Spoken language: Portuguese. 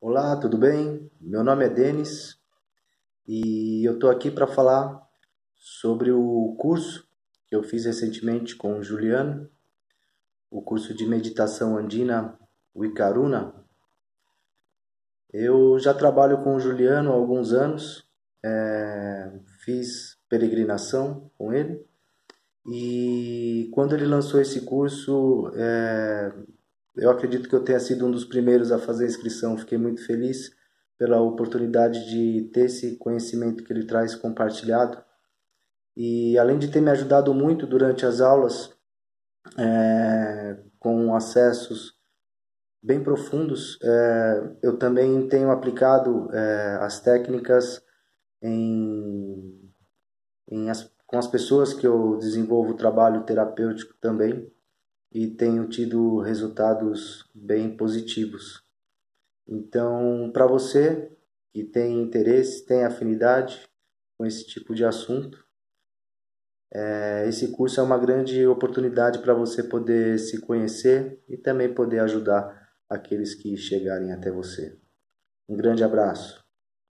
Olá, tudo bem? Meu nome é Denis e eu estou aqui para falar sobre o curso que eu fiz recentemente com o Juliano, o curso de meditação andina Wicaruna. Eu já trabalho com o Juliano há alguns anos, é, fiz peregrinação com ele e quando ele lançou esse curso, é, eu acredito que eu tenha sido um dos primeiros a fazer a inscrição. Fiquei muito feliz pela oportunidade de ter esse conhecimento que ele traz compartilhado. E além de ter me ajudado muito durante as aulas, é, com acessos bem profundos, é, eu também tenho aplicado é, as técnicas em, em as, com as pessoas que eu desenvolvo o trabalho terapêutico também e tenho tido resultados bem positivos. Então, para você que tem interesse, tem afinidade com esse tipo de assunto, é, esse curso é uma grande oportunidade para você poder se conhecer e também poder ajudar aqueles que chegarem até você. Um grande abraço.